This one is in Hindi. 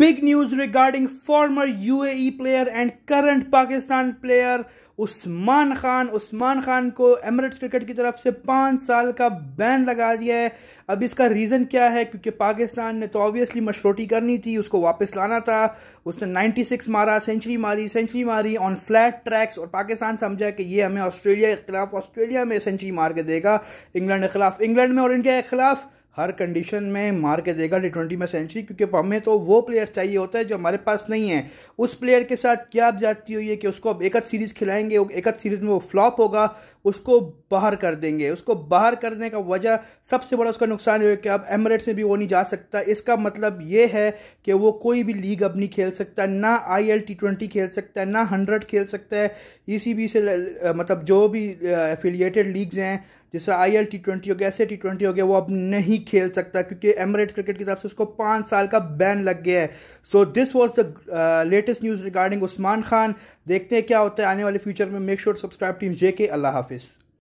news regarding former U A player and current Pakistan player Usman Khan Usman Khan को एमरेट्स क्रिकेट की तरफ से पाँच साल का बैन लगा दिया है अब इसका रीज़न क्या है क्योंकि पाकिस्तान ने तो ऑब्वियसली मशरूटी करनी थी उसको वापस लाना था उसने 96 मारा सेंचुरी मारी सेंचुरी मारी ऑन फ्लैट ट्रैक्स और पाकिस्तान समझा कि ये हमें ऑस्ट्रेलिया के खिलाफ ऑस्ट्रेलिया में सेंचुरी मार के देगा इंग्लैंड के खिलाफ इंग्लैंड में और इंडिया के खिलाफ हर कंडीशन में मार के देगा टी ट्वेंटी में सेंचुरी क्योंकि हमें तो वो प्लेयर्स चाहिए होता है जो हमारे पास नहीं है उस प्लेयर के साथ क्या आप जाती हुई है कि उसको अब एक आध सीरीज खिलाएंगे एक आध सीरीज में वो फ्लॉप होगा उसको बाहर कर देंगे उसको बाहर करने का वजह सबसे बड़ा उसका नुकसान है कि अब एमरेट्स में भी वो नहीं जा सकता इसका मतलब ये है कि वो कोई भी लीग अब नहीं खेल सकता ना आई एल टी ट्वेंटी खेल सकता है ना हंड्रेड खेल सकता है ई सी बी से मतलब जो भी एफिलिएटेड लीग्स हैं तीसरा आई एल टी ट्वेंटी हो गया ऐसे टी ट्वेंटी हो गया वो अब नहीं खेल सकता क्योंकि एमरेट क्रिकेट की तरफ से उसको पाँच साल का बैन लग गया है so this was the latest news regarding Usman Khan देखते हैं क्या होता है आने वाले फ्यूचर में make sure subscribe team J K अल्लाह हाफिज़